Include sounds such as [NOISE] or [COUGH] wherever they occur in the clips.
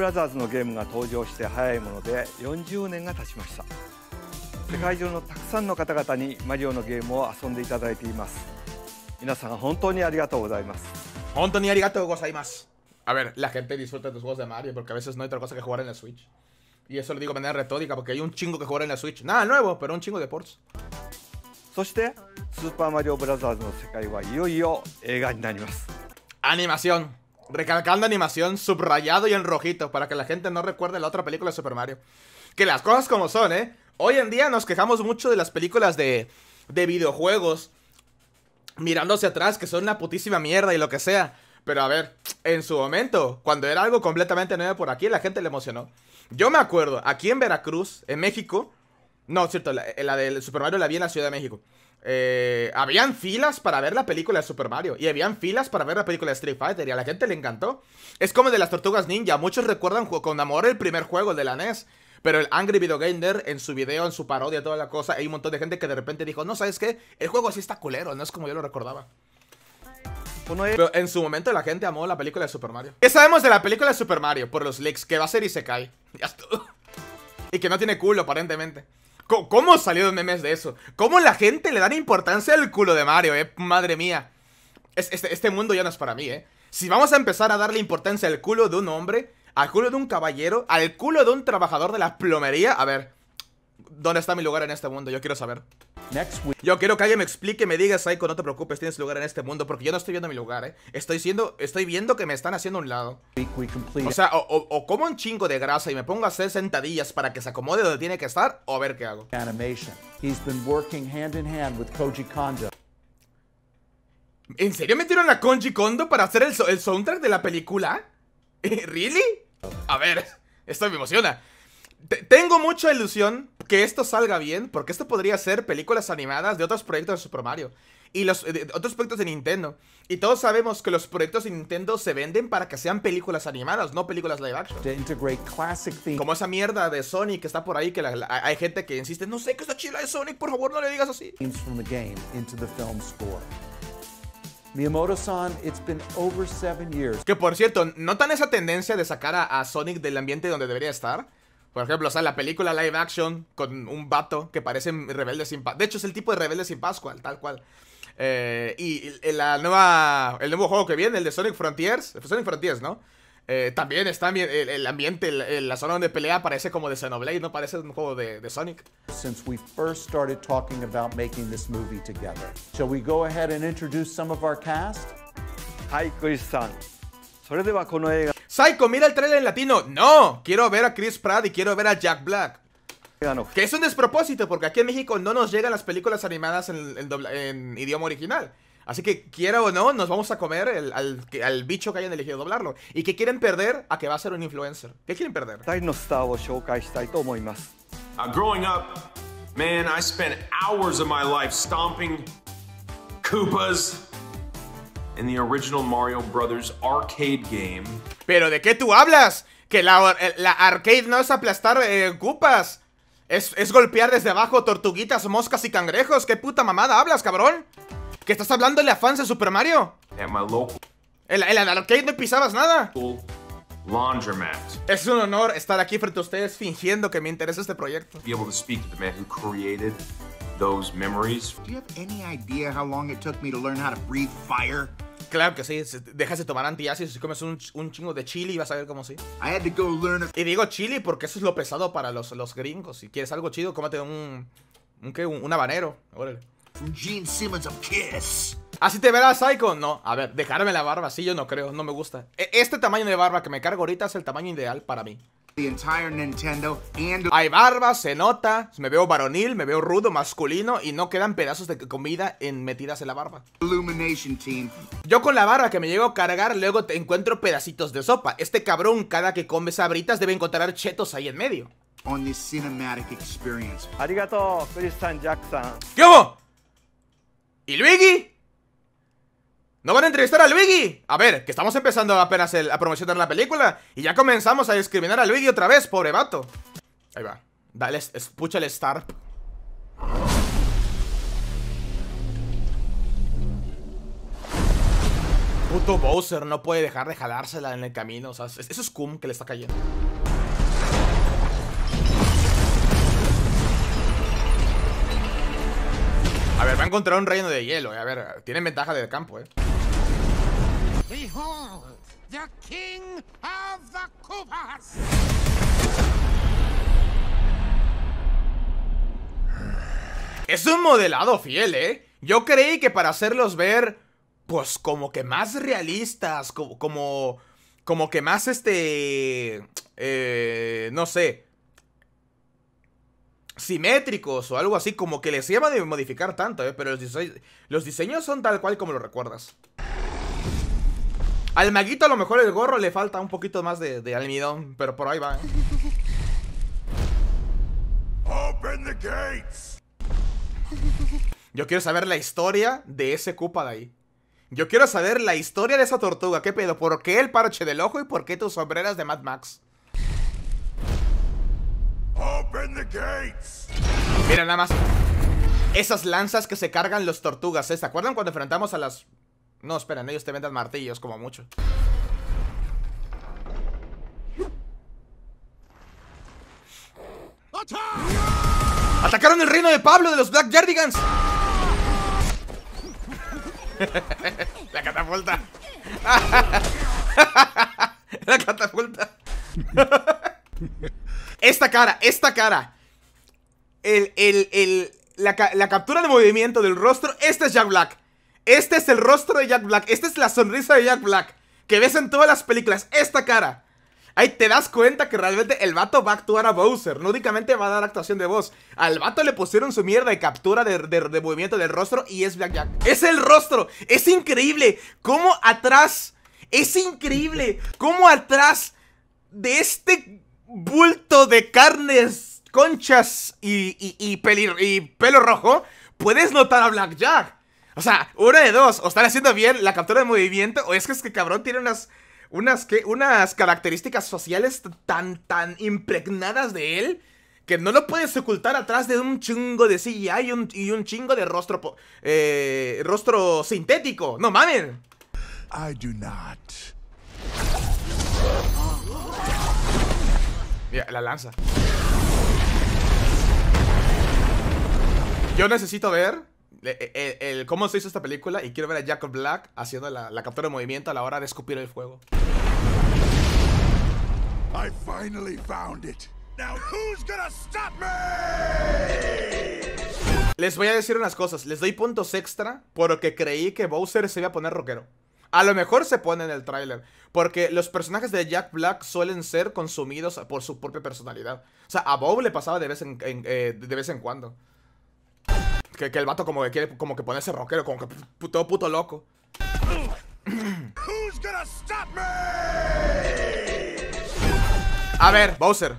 ブラザーズのゲームが登場して早いもので40年が経ちました世界中のたくさんの方々にマリオのゲームを遊んでいただいています皆さん本当にありがとうございます本当にありがとうございます A ver, la gente disfruta de los juegos de Mario porque a veces no hay otra cosa que jugar en la Switch. Y eso lo digo de manera retórica porque hay un chingo que jugar en la Switch. Nada nuevo, pero un chingo de ports. そしてスーパーマリオブラザーズの世界はいよいよ映画になります。アニマション Recalcando animación, subrayado y en rojito, para que la gente no recuerde la otra película de Super Mario. Que las cosas como son, ¿eh? Hoy en día nos quejamos mucho de las películas de, de videojuegos, Mirándose hacia atrás, que son una putísima mierda y lo que sea. Pero a ver, en su momento, cuando era algo completamente nuevo por aquí, la gente le emocionó. Yo me acuerdo, aquí en Veracruz, en México, no, cierto, la, la del Super Mario la vi en la Ciudad de México eh, habían filas para ver la película de Super Mario y habían filas para ver la película de Street Fighter y a la gente le encantó. Es como de las Tortugas Ninja, muchos recuerdan con amor el primer juego, de la NES. Pero el Angry Video Gamer, en su video, en su parodia, toda la cosa, hay un montón de gente que de repente dijo, no, ¿sabes qué? El juego sí está culero, no es como yo lo recordaba. Pero en su momento la gente amó la película de Super Mario. ¿Qué sabemos de la película de Super Mario? Por los leaks, que va a ser y se cae. [LAUGHS] Y que no tiene culo, aparentemente. ¿Cómo, salió un memes de eso? ¿Cómo la gente le dan importancia al culo de Mario, eh? Madre mía. Es, este, este mundo ya no es para mí, eh. Si vamos a empezar a darle importancia al culo de un hombre, al culo de un caballero, al culo de un trabajador de la plomería, a ver, ¿dónde está mi lugar en este mundo? Yo quiero saber. Yo quiero que alguien me explique, me diga, Psycho, no te preocupes, tienes lugar en este mundo, porque yo no estoy viendo mi lugar, ¿eh? Estoy, siendo, estoy viendo que me están haciendo un lado. O sea, o, como un chingo de grasa y me pongo a hacer sentadillas para que se acomode donde tiene que estar, o a ver qué hago. ¿En serio metieron a Koji Kondo para hacer el, el soundtrack de la película? [LAUGHS] ¿Really? A ver, esto me emociona tengo mucha ilusión que esto salga bien, porque esto podría ser películas animadas de otros proyectos de Super Mario. Y los otros proyectos de Nintendo. Y todos sabemos que los proyectos de Nintendo se venden para que sean películas animadas, no películas live action. Como esa mierda de Sonic que está por ahí, que hay gente que insiste, no sé qué está chila de Sonic, por favor no le digas así. Que por cierto, ¿notan esa tendencia de sacar a Sonic del ambiente donde debería estar? Por ejemplo, o sea, la película live action con un vato que parece rebelde sin Pascual. De hecho, es el tipo de rebelde sin Pascual, tal cual. Eh, y, la el nuevo juego que viene, el de Sonic Frontiers, eh, Sonic Frontiers, ¿no? Eh, también está el, el ambiente, la zona donde pelea parece como de Xenoblade, no parece un juego de, Sonic. Since we first started talking about making this movie together, shall we go ahead and introduce some of our cast? Psycho, mira el trailer en latino. No, quiero ver a Chris Pratt y quiero ver a Jack Black. Que es un despropósito, porque aquí en México no nos llegan las películas animadas en, idioma original. Así que, quiera o no, nos vamos a comer al, bicho que hayan elegido doblarlo. Y que quieren perder a que va a ser un influencer. ¿Qué quieren perder? Uh, growing up, man, I spent hours of my life stomping Koopas in the original Mario Brothers arcade game. Pero de qué tú hablas? Que la, eh, arcade no es aplastar eh, cupas. Es, es golpear desde abajo tortuguitas, moscas y cangrejos. ¿Qué puta mamada hablas, cabrón? ¿Que estás hablándole a fans de Super Mario? En la El, arcade no pisabas nada. Es un honor estar aquí frente a ustedes fingiendo que me interesa este proyecto. Be able speak the man who created those memories. idea me Claro que sí, dejas de tomar antiácidos y comes un, chingo de chili y vas a ver cómo sí. Y digo chili porque eso es lo pesado para los, los gringos. Si quieres algo chido, cómate un. ¿Un qué? Un, habanero. Órale. of ¿Así te verás, Psycho? No, a ver, dejarme la barba, sí, yo no creo, no me gusta. E, este tamaño de barba que me cargo ahorita es el tamaño ideal para mí. Hay barba, se nota, me veo varonil, me veo rudo, masculino y no quedan pedazos de comida en metidas en la barba. Illumination team. Yo con la barba que me llego a cargar luego te encuentro pedacitos de sopa. Este cabrón cada que come sabritas debe encontrar chetos ahí en medio. On this cinematic experience. ¿Qué hubo? ¿Y ¿No van a entrevistar a Luigi? A ver, que estamos empezando apenas a promocionar la película y ya comenzamos a discriminar a Luigi otra vez, pobre vato. Ahí va. Dale, escucha el star. Puto Bowser no puede dejar de jalársela en el camino. O sea, eso es cum que le está cayendo. A ver, va a encontrar un reino de hielo, eh. A ver, tiene ventaja del campo, eh. Es un modelado fiel, eh. Yo creí que para hacerlos ver, pues como que más realistas, como, como, como que más este, eh, no sé, simétricos o algo así, como que les lleva de modificar tanto, eh, pero los, los diseños son tal cual como lo recuerdas. Al maguito a lo mejor el gorro le falta un poquito más de, almidón, pero por ahí va. Eh. Open the gates. Yo quiero saber la historia de ese cupa de ahí. Yo quiero saber la historia de esa tortuga. ¿Qué pedo? ¿Por qué el parche del ojo y por qué tus sombreras de Mad Max? Mira nada más. Esas lanzas que se cargan los tortugas, ¿eh? ¿se acuerdan cuando enfrentamos a las... No, esperen, ellos te vendan martillos como mucho. ¡Atacaron el reino de Pablo de los Black Jardigans! [LAUGHS] La catapulta. [LAUGHS] La catapulta. [LAUGHS] Esta cara, esta cara. El, el, el, la, captura de movimiento del rostro. Este es Jack Black. Este es el rostro de Jack Black. Esta es la sonrisa de Jack Black. Que ves en todas las películas. Esta cara. Ahí te das cuenta que realmente el vato va a actuar a Bowser. No únicamente va a dar actuación de voz. Al vato le pusieron su mierda de captura de, de movimiento del rostro y es Black Jack. Es el rostro. Es increíble. Cómo atrás. Es increíble. Cómo atrás de este bulto de carnes, conchas y, y, y, y pelo rojo, puedes notar a Blackjack. O sea, uno de dos, o están haciendo bien la captura de movimiento, o es que es que cabrón tiene unas unas, unas características sociales tan, tan impregnadas de él que no lo puedes ocultar atrás de un chingo de CGI y un, y un chingo de rostro, eh, rostro sintético. No mamen. I la lanza. Yo necesito ver eh, eh, el, cómo se hizo esta película y quiero ver a Jack Black haciendo la, captura de movimiento a la hora de escupir el fuego. Les voy a decir unas cosas. Les doy puntos extra porque creí que Bowser se iba a poner rockero. A lo mejor se pone en el tráiler. Porque los personajes de Jack Black suelen ser consumidos por su propia personalidad. O sea, a Bob le pasaba de vez en, eh, de vez en cuando. Que, que, el vato como que quiere como que ponerse rockero, como que todo puto loco. A ver, Bowser.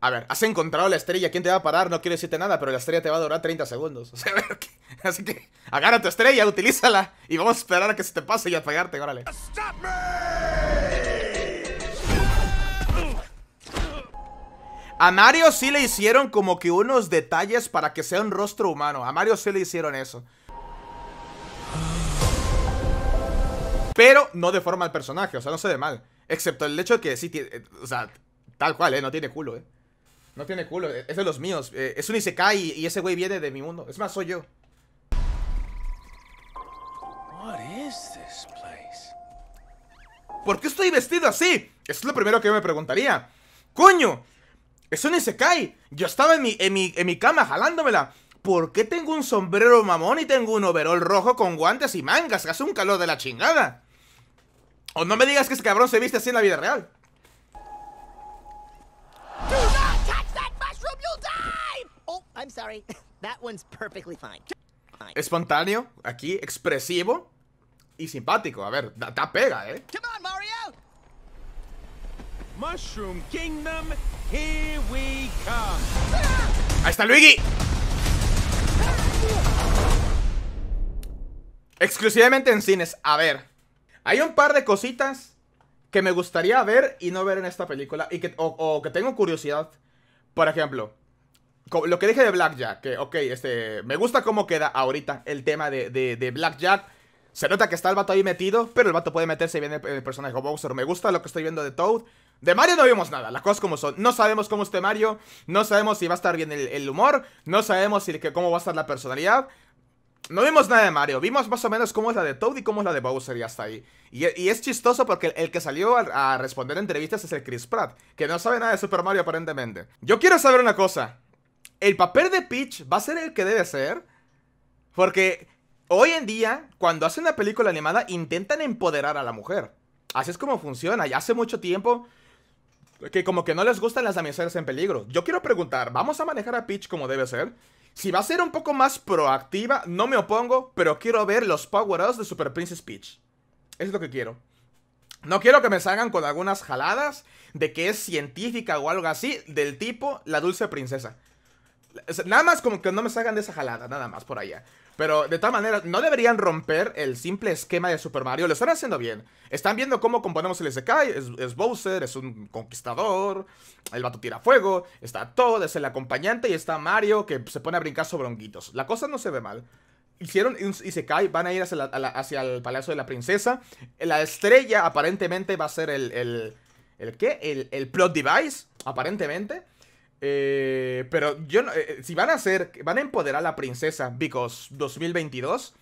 A ver, has encontrado la estrella, ¿quién te va a parar? No quiero decirte nada, pero la estrella te va a durar 30 segundos. [LAUGHS] O sea, ¿qué? [LAUGHS] Así que agarra tu estrella, utilízala y vamos a esperar a que se te pase y a pegarte, órale. A Mario sí le hicieron como que unos detalles para que sea un rostro humano. A Mario sí le hicieron eso. Pero no deforma al personaje, o sea, no se ve mal. Excepto el hecho de que sí eh, O sea, tal cual, ¿eh? No tiene culo, ¿eh? No tiene culo, eh, es de los míos. Eh, es un Isekai y ese güey viene de mi mundo. Es más, soy yo. ¿Por qué estoy vestido así? Eso es lo primero que yo me preguntaría. ¡Coño! ni se cae? Yo estaba en mi, en mi, en mi cama jalándomela. ¿Por qué tengo un sombrero mamón y tengo un overol rojo con guantes y mangas? Hace un calor de la chingada. O no me digas que ese cabrón se viste así en la vida real. Oh, [LAUGHS] Espontáneo, aquí, expresivo y simpático. A ver, da, pega, ¿eh? Mushroom Kingdom, here we come. Ahí está Luigi. Exclusivamente en cines. A ver. Hay un par de cositas que me gustaría ver y no ver en esta película. Y que, o, que tengo curiosidad. Por ejemplo, lo que dije de Blackjack. Que, ok, este, me gusta cómo queda ahorita el tema de, de, de Blackjack se nota que está el vato ahí metido, pero el vato puede meterse bien el, personaje de Bowser. Me gusta lo que estoy viendo de Toad. De Mario no vimos nada, las cosas como son. No sabemos cómo esté Mario, no sabemos si va a estar bien el, humor, no sabemos si, que, cómo va a estar la personalidad. No vimos nada de Mario, vimos más o menos cómo es la de Toad y cómo es la de Bowser y hasta ahí. Y, es chistoso porque el, que salió a, responder entrevistas es el Chris Pratt, que no sabe nada de Super Mario aparentemente. Yo quiero saber una cosa. ¿El papel de Peach va a ser el que debe ser? Porque Hoy en día, cuando hacen una película animada, intentan empoderar a la mujer. Así es como funciona. Ya hace mucho tiempo que como que no les gustan las damiselas en peligro. Yo quiero preguntar, ¿vamos a manejar a Peach como debe ser? Si va a ser un poco más proactiva, no me opongo, pero quiero ver los power-ups de Super Princess Peach. Es lo que quiero. No quiero que me salgan con algunas jaladas de que es científica o algo así, del tipo la dulce princesa nada más como que no me salgan de esa jalada, nada más por allá. Pero de tal manera no deberían romper el simple esquema de Super Mario. Lo están haciendo bien. Están viendo cómo componemos el SK. Es, Bowser, es un conquistador. El vato tira fuego. Está todo es el acompañante. Y está Mario que se pone a brincar sobre honguitos. La cosa no se ve mal hicieron un Isekai, van a ir hacia, el Palacio de la Princesa. La estrella aparentemente va a ser el... ¿El, el qué? El, el plot device, aparentemente. Eh, pero yo no, eh, si van a hacer, van a empoderar a la princesa, because 2022.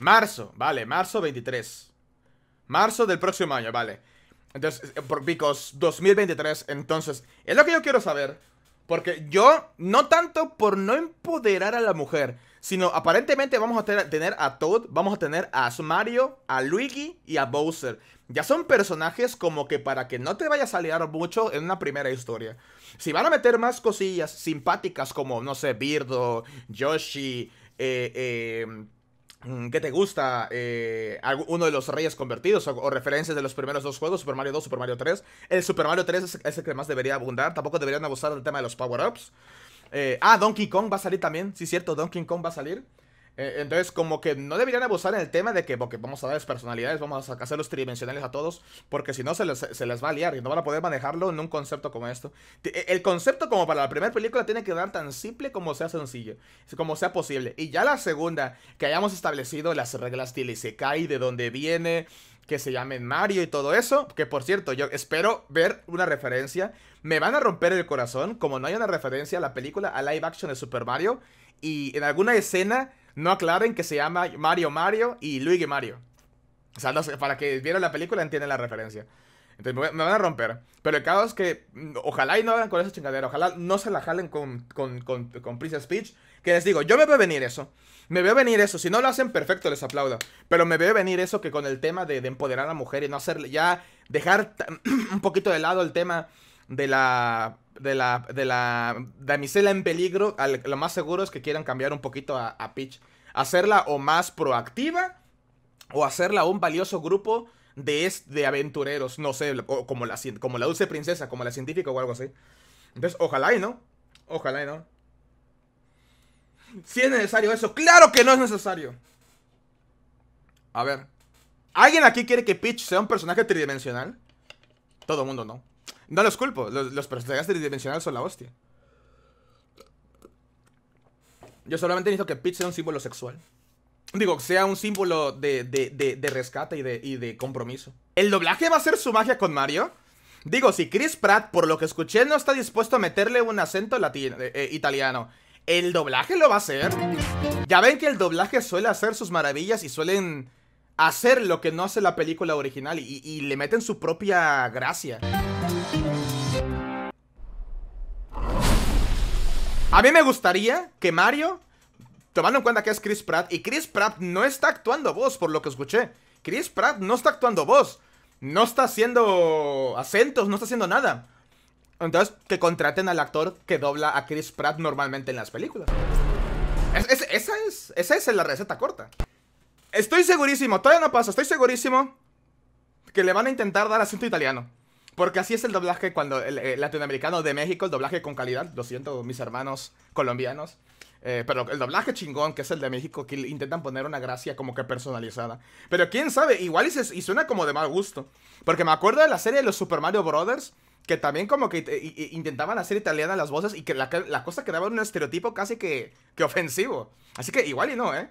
Marzo, vale, marzo 23. Marzo del próximo año, vale. Entonces, eh, por because 2023, entonces, es lo que yo quiero saber. Porque yo, no tanto por no empoderar a la mujer, sino aparentemente vamos a tener a Toad, vamos a tener a Mario, a Luigi y a Bowser. Ya son personajes como que para que no te vayas a salir mucho en una primera historia. Si van a meter más cosillas simpáticas como, no sé, Birdo, Yoshi, eh, eh mm, ¿Qué te gusta? Eh, uno de los reyes convertidos o, referencias de los primeros dos juegos, Super Mario 2, Super Mario 3. El Super Mario 3 es, el que más debería abundar. Tampoco deberían abusar del tema de los power-ups. Eh, ah, Donkey Kong va a salir también. Sí, cierto, Donkey Kong va a salir. Eh, entonces, como que no deberían abusar en el tema de que porque vamos a darles personalidades, vamos a hacerlos tridimensionales a todos, porque si no se les, se les va a liar y no van a poder manejarlo en un concepto como esto. Eh, el concepto como para la primera película tiene que dar tan simple como sea sencillo, como sea posible. Y ya la segunda, que hayamos establecido las reglas de cae de dónde viene, que se llamen Mario y todo eso, que por cierto, yo espero ver una referencia. Me van a romper el corazón, como no hay una referencia a la película, a live action de Super Mario, y en alguna escena no aclaren que se llama Mario Mario y Luigi Mario. O sea, para que vieran la película entienden la referencia. Entonces me van a romper. Pero el caso es que mm, ojalá y no hagan con esa chingadera. Ojalá no se la jalen con, con, con, Speech. Que les digo, yo me veo venir eso. Me veo venir eso. Si no lo hacen, perfecto, les aplaudo. Pero me veo venir eso que con el tema de, empoderar a la mujer y no hacerle ya dejar [CLEARS THROAT] un poquito de lado el tema de la de la, de la damisela en peligro, lo más seguro es que quieran cambiar un poquito a, a Peach hacerla o más proactiva o hacerla un valioso grupo de, aventureros, no sé, como la, como la dulce princesa, como la científica o algo así. Entonces, ojalá y no. Ojalá y no. Si es necesario eso, claro que no es necesario. A ver. ¿Alguien aquí quiere que Peach sea un personaje tridimensional? Todo el mundo no. No los culpo, los personajes tridimensionales son la hostia. Yo solamente necesito que Pete sea un símbolo sexual. Digo, sea un símbolo de, de, rescate y de, y de compromiso. ¿El doblaje va a ser su magia con Mario? Digo, si Chris Pratt, por lo que escuché, no está dispuesto a meterle un acento latino, eh, eh, italiano, ¿el doblaje lo va a hacer? Ya ven que el doblaje suele hacer sus maravillas y suelen hacer lo que no hace la película original y, y le meten su propia gracia. A mí me gustaría que Mario, tomando en cuenta que es Chris Pratt, y Chris Pratt no está actuando voz, por lo que escuché. Chris Pratt no está actuando voz. No está haciendo acentos, no está haciendo nada. Entonces, que contraten al actor que dobla a Chris Pratt normalmente en las películas. esa es, esa es la receta corta. Estoy segurísimo, todavía no pasa, estoy segurísimo que le van a intentar dar acento italiano. Porque así es el doblaje cuando el, eh, latinoamericano de México, el doblaje con calidad, lo siento mis hermanos colombianos, eh, pero el doblaje chingón, que es el de México, que intentan poner una gracia como que personalizada. Pero quién sabe, igual y, suena como de mal gusto. Porque me acuerdo de la serie de los Super Mario Brothers, que también como que eh, intentaban hacer italiana las voces y que la, cosa cosa en un estereotipo casi que, que ofensivo. Así que igual y no, ¿eh?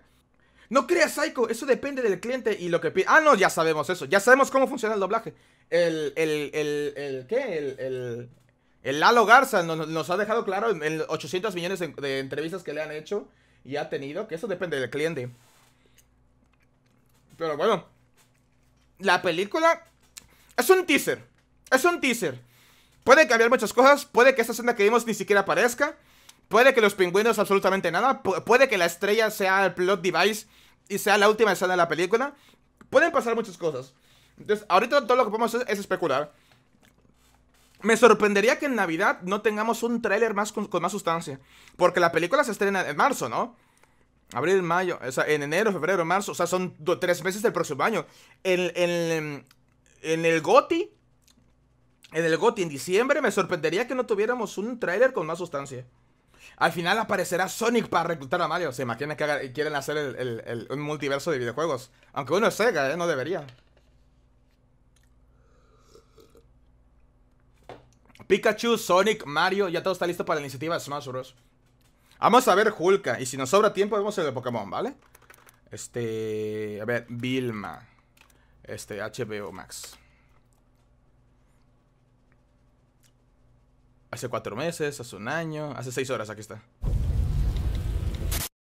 No creas, Psycho, eso depende del cliente y lo que pide. Ah, no, ya sabemos eso. Ya sabemos cómo funciona el doblaje. El, el, el, el, ¿qué? El, el, el Lalo Garza nos, ha dejado claro en 800 millones de, de entrevistas que le han hecho y ha tenido que eso depende del cliente. Pero bueno, la película es un teaser. Es un teaser. Puede cambiar muchas cosas. Puede que esta escena que vimos ni siquiera aparezca. Puede que los pingüinos absolutamente nada. puede que la estrella sea el plot device y sea la última escena de la película. Pueden pasar muchas cosas. Entonces, ahorita todo lo que podemos hacer es especular. Me sorprendería que en Navidad no tengamos un tráiler más con, más sustancia. Porque la película se estrena en marzo, ¿no? Abril, mayo, o sea, en enero, febrero, marzo. O sea, son tres meses del próximo año. En, en el GOTI, en el GOTI en diciembre, me sorprendería que no tuviéramos un tráiler con más sustancia. Al final aparecerá Sonic para reclutar a Mario. Se imaginan que quieren hacer el, un multiverso de videojuegos. Aunque uno es Sega, ¿eh? no debería. Pikachu, Sonic, Mario, ya todo está listo para la iniciativa de Smash Bros. Vamos a ver Hulka. Y si nos sobra tiempo, vemos el de Pokémon, ¿vale? Este. A ver, Vilma. Este, HBO Max. Hace cuatro meses, hace un año, hace seis horas, aquí está.